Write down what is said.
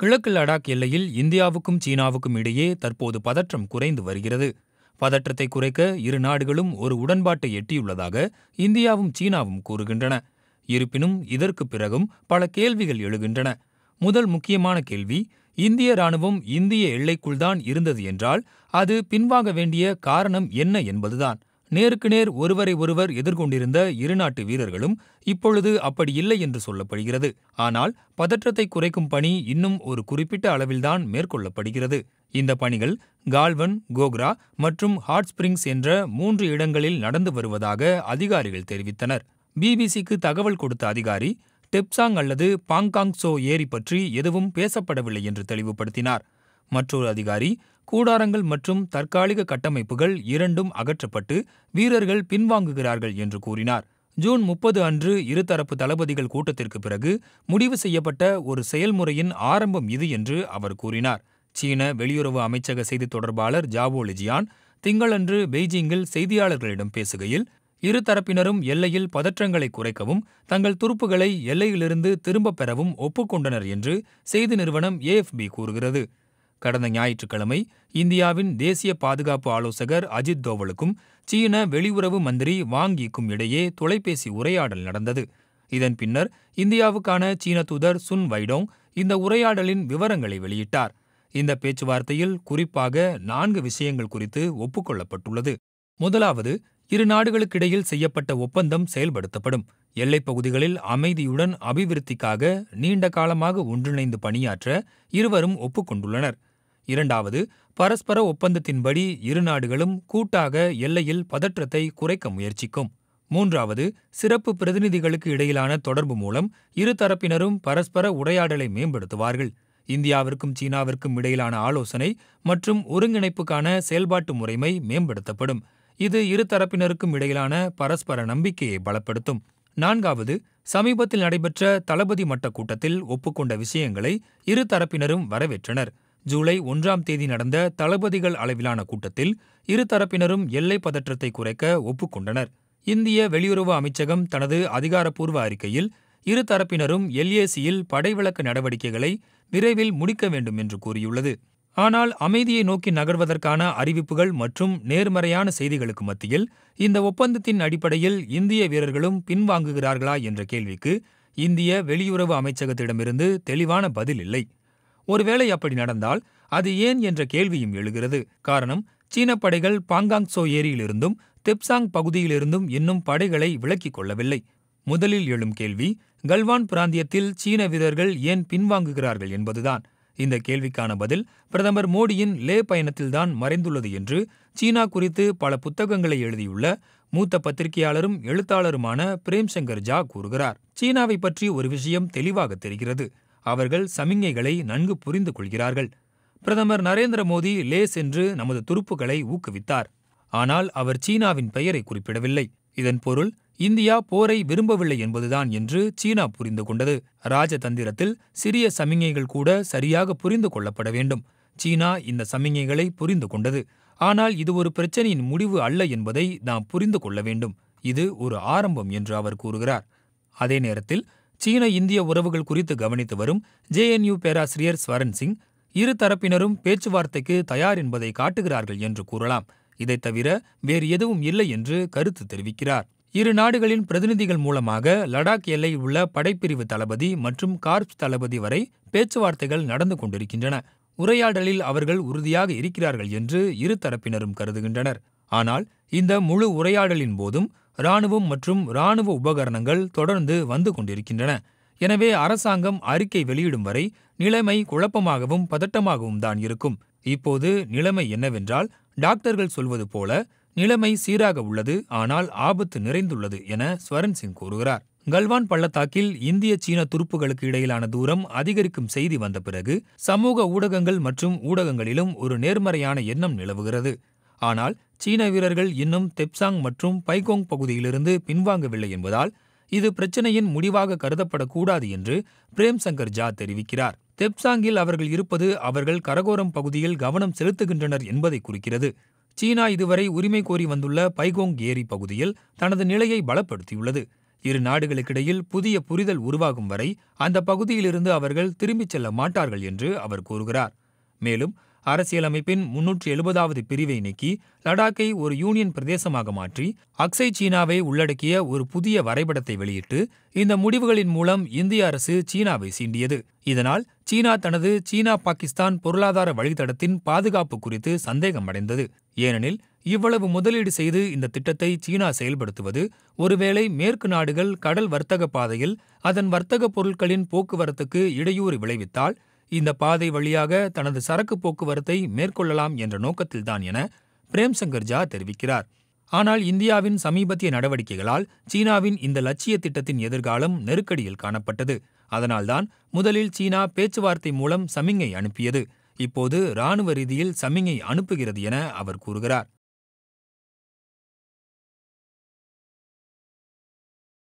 கிழக்கு லடாக் எல்லையில் இந்தியாவுக்கும் சீனாவுக்கும் இடையே தற்போது பதற்றம் குறைந்து வருகிறது பதற்றத்தை குறைக்க இரு நாடுகளும் ஒரு உடன்பாட்டை எட்டியுள்ளதாக இந்தியாவும் சீனாவும் கூறுகின்றன இருப்பினும் இதற்கு பிறகும் பல கேள்விகள் எழுகின்றன முதல் முக்கியமான கேள்வி இந்திய ராணுவம் இந்திய எல்லைக்குள்தான் இருந்தது என்றால் அது பின்வாங்க வேண்டிய காரணம் என்ன என்பதுதான் நேருக்கு நேர் ஒருவரை ஒருவர் எதிர்கொண்டிருந்த இரு நாட்டு வீரர்களும் இப்பொழுது அப்படி இல்லை என்று சொல்லப்படுகிறது ஆனால் பதற்றத்தை குறைக்கும் பணி இன்னும் ஒரு குறிப்பிட்ட அளவில்தான் மேற்கொள்ளப்படுகிறது இந்த பணிகள் கால்வன் கோக்ரா மற்றும் ஹாட் ஸ்பிரிங்ஸ் என்ற மூன்று இடங்களில் நடந்து வருவதாக அதிகாரிகள் தெரிவித்தனர் பிபிசிக்கு தகவல் கொடுத்த அதிகாரி டெப்சாங் அல்லது பாங்காங் சோ ஏரி பற்றி எதுவும் பேசப்படவில்லை என்று தெளிவுபடுத்தினார் மற்றொரு அதிகாரி கூடாரங்கள் மற்றும் தற்காலிக கட்டமைப்புகள் இரண்டும் அகற்றப்பட்டு வீரர்கள் பின்வாங்குகிறார்கள் என்று கூறினார். ஜூன் முப்பது அன்று இருதரப்பு தளபதிகள் கூட்டத்திற்கு பிறகு முடிவு செய்யப்பட்ட ஒரு செயல்முறையின் ஆரம்பம் இது என்று அவர் கூறினார். சீன வெளியுறவு அமைச்சக செய்தித் தொடர்பாளர் ஜாவோ லிஜியான் திங்களன்று பெய்ஜிங்கில் செய்தியாளர்களிடம் பேசுகையில், இருதரப்பினரும் எல்லையில் பதற்றங்களை குறைக்கவும், தங்கள் துருப்புகளை எல்லையிலிருந்து திரும்பப் பெறவும் ஒப்புக்கொண்டனர் என்று செய்தி நிறுவனம் ஏஎஃப்பி கூறுகிறது. கடந்த ஞாயிற்றுக்கிழமை இந்தியாவின் தேசிய பாதுகாப்பு ஆலோசகர் அஜித் தோவலுக்கும் சீன வெளியுறவு மந்திரி வாங் ஈக்கும் இடையே தொலைபேசி உரையாடல் நடந்தது இதன் பின்னர் இந்தியாவுக்கான சீன தூதர் சுன் வைடோங் இந்த உரையாடலின் விவரங்களை வெளியிட்டார் இந்த பேச்சுவார்த்தையில் குறிப்பாக நான்கு விஷயங்கள் குறித்து ஒப்புக்கொள்ளப்பட்டுள்ளது முதலாவது இரு நாடுகளுக்கிடையில் செய்யப்பட்ட ஒப்பந்தம் செயல்படுத்தப்படும் எல்லைப் பகுதிகளில் அமைதியுடன் அபிவிருத்திக்காக நீண்ட காலமாக ஒன்றிணைந்து பணியாற்ற இருவரும் ஒப்புக்கொண்டுள்ளனர் இரண்டாவது பரஸ்பர ஒப்பந்தத்தின்படி இரு நாடுகளும் கூட்டாக எல்லையில் பதற்றத்தை குறைக்க முயற்சிக்கும் மூன்றாவது சிறப்பு பிரதிநிதிகளுக்கு இடையிலான தொடர்பு மூலம் இருதரப்பினரும் பரஸ்பர உரையாடலை மேம்படுத்துவார்கள் இந்தியாவிற்கும் சீனாவிற்கும் இடையிலான ஆலோசனை மற்றும் ஒருங்கிணைப்புக்கான செயல்பாட்டு முறைமை மேம்படுத்தப்படும் இது இருதரப்பினருக்கும் இடையிலான பரஸ்பர நம்பிக்கையை பலப்படுத்தும் நான்காவது சமீபத்தில் நடைபெற்ற தளபதி மட்ட கூட்டத்தில் ஒப்புக்கொண்ட விஷயங்களை இருதரப்பினரும் வரவேற்றனர் ஜூலை ஒன்றாம் தேதி நடந்த தளபதிகள் அளவிலான கூட்டத்தில் இருதரப்பினரும் எல்லை பதற்றத்தை குறைக்க ஒப்புக்கொண்டனர் இந்திய வெளியுறவு அமைச்சகம் தனது அதிகாரப்பூர்வ அறிக்கையில் இருதரப்பினரும் எல்ஏசியில் படைவிளக்க நடவடிக்கைகளை விரைவில் முடிக்க வேண்டும் என்று கூறியுள்ளது ஆனால் அமைதியை நோக்கி நகர்வதற்கான அறிவிப்புகள் மற்றும் நேர்மறையான செய்திகளுக்கு மத்தியில் இந்த ஒப்பந்தத்தின் அடிப்படையில் இந்திய வீரர்களும் பின்வாங்குகிறார்களா என்ற கேள்விக்கு இந்திய வெளியுறவு அமைச்சகத்திடமிருந்து தெளிவான பதில் இல்லை ஒருவேளை அப்படி நடந்தால் அது ஏன் என்ற கேள்வியும் எழுகிறது காரணம் சீன படைகள் சோ ஏரியிலிருந்தும் தெப்சாங் பகுதியிலிருந்தும் இன்னும் படைகளை விலக்கிக் கொள்ளவில்லை முதலில் எழும் கேள்வி கல்வான் பிராந்தியத்தில் சீன வீரர்கள் ஏன் பின்வாங்குகிறார்கள் என்பதுதான் இந்த கேள்விக்கான பதில் பிரதமர் மோடியின் லே பயணத்தில்தான் மறைந்துள்ளது என்று சீனா குறித்து பல புத்தகங்களை எழுதியுள்ள மூத்த பத்திரிகையாளரும் எழுத்தாளருமான பிரேம்சங்கர் ஜா கூறுகிறார் சீனாவை பற்றி ஒரு விஷயம் தெளிவாக தெரிகிறது அவர்கள் சமிஞைகளை நன்கு புரிந்து கொள்கிறார்கள் பிரதமர் நரேந்திர மோடி லே சென்று நமது துருப்புகளை ஊக்குவித்தார் ஆனால் அவர் சீனாவின் பெயரை குறிப்பிடவில்லை இதன் பொருள் இந்தியா போரை விரும்பவில்லை என்பதுதான் என்று சீனா புரிந்து கொண்டது ராஜதந்திரத்தில் சிறிய சமிஞைகள் கூட சரியாக புரிந்து கொள்ளப்பட வேண்டும் சீனா இந்த சமிஞைகளை புரிந்து கொண்டது ஆனால் இது ஒரு பிரச்சனையின் முடிவு அல்ல என்பதை நாம் புரிந்து கொள்ள வேண்டும் இது ஒரு ஆரம்பம் என்று அவர் கூறுகிறார் அதே நேரத்தில் சீன இந்திய உறவுகள் குறித்து கவனித்து வரும் ஜேஎன்யூ பேராசிரியர் ஸ்வரன் சிங் இரு தரப்பினரும் பேச்சுவார்த்தைக்கு தயார் என்பதை காட்டுகிறார்கள் என்று கூறலாம் இதைத் தவிர வேறு எதுவும் இல்லை என்று கருத்து தெரிவிக்கிறார் இரு நாடுகளின் பிரதிநிதிகள் மூலமாக லடாக் எல்லையில் உள்ள படைப்பிரிவு தளபதி மற்றும் கார்ப்ஸ் தளபதி வரை பேச்சுவார்த்தைகள் நடந்து கொண்டிருக்கின்றன உரையாடலில் அவர்கள் உறுதியாக இருக்கிறார்கள் என்று இரு தரப்பினரும் கருதுகின்றனர் ஆனால் இந்த முழு உரையாடலின் போதும் இராணுவம் மற்றும் இராணுவ உபகரணங்கள் தொடர்ந்து வந்து கொண்டிருக்கின்றன. எனவே அரசாங்கம் அறிக்கை வெளியிடும் வரை நிலைமை குழப்பமாகவும் பதட்டமாகவும் தான் இருக்கும். இப்போது நிலைமை என்னவென்றால் டாக்டர்கள் சொல்வது போல நிலைமை சீராக உள்ளது ஆனால் ஆபத்து நிறைந்துள்ளது என ஸ்வரன் சிங் கூறுகிறார். கல்வான் பள்ளத்தாக்கில் இந்திய சீன துருப்புகளுக்கு இடையிலான தூரம் அதிகரிக்கும் செய்தி வந்த பிறகு சமூக ஊடகங்கள் மற்றும் ஊடகங்களிலும் ஒரு நேர்மறையான எண்ணம் நிலவுகிறது. ஆனால் சீன வீரர்கள் இன்னும் தெப்சாங் மற்றும் பைகோங் பகுதியிலிருந்து பின்வாங்கவில்லை என்பதால் இது பிரச்சினையின் முடிவாக கருதப்படக்கூடாது என்று பிரேம் சங்கர் ஜா தெரிவிக்கிறார். தெப்சாங்கில் அவர்கள் இருப்பது அவர்கள் கரகோரம் பகுதியில் கவனம் செலுத்துகின்றனர் என்பதை குறிக்கிறது. சீனா இதுவரை உரிமை கோரி வந்துள்ள பைகோங் ஏரி பகுதியில் தனது நிலையை பலப்படுத்தியுள்ளது. இரு நாடுகளுக்கிடையில் புதிய புரிதல் உருவாகும் வரை அந்த பகுதியிலிருந்து அவர்கள் திரும்பிச் செல்ல மாட்டார்கள் என்று அவர் கூறுகிறார். மேலும் அரசியலமைப்பின் முன்னூற்றி எழுபதாவது பிரிவை நீக்கி லடாக்கை ஒரு யூனியன் பிரதேசமாக மாற்றி அக்சை சீனாவை உள்ளடக்கிய ஒரு புதிய வரைபடத்தை வெளியிட்டு இந்த முடிவுகளின் மூலம் இந்திய அரசு சீனாவை சீண்டியது இதனால் சீனா தனது சீனா பாகிஸ்தான் பொருளாதார வழித்தடத்தின் பாதுகாப்பு குறித்து சந்தேகம் அடைந்தது ஏனெனில் இவ்வளவு முதலீடு செய்து இந்த திட்டத்தை சீனா செயல்படுத்துவது ஒருவேளை மேற்கு நாடுகள் கடல் வர்த்தக பாதையில் அதன் வர்த்தக பொருட்களின் போக்குவரத்துக்கு இடையூறு விளைவித்தால் இந்த பாதை வழியாக தனது சரக்கு போக்குவரத்தை மேற்கொள்ளலாம் என்ற நோக்கத்தில்தான் என பிரேம்சங்கர் ஜா தெரிவிக்கிறார் ஆனால் இந்தியாவின் சமீபத்திய நடவடிக்கைகளால் சீனாவின் இந்த லட்சிய திட்டத்தின் எதிர்காலம் நெருக்கடியில் காணப்பட்டது அதனால்தான் முதலில் சீனா பேச்சுவார்த்தை மூலம் சமிங்கை அனுப்பியது இப்போது ராணுவ ரீதியில் சமிங்கை அனுப்புகிறது என அவர் கூறுகிறார்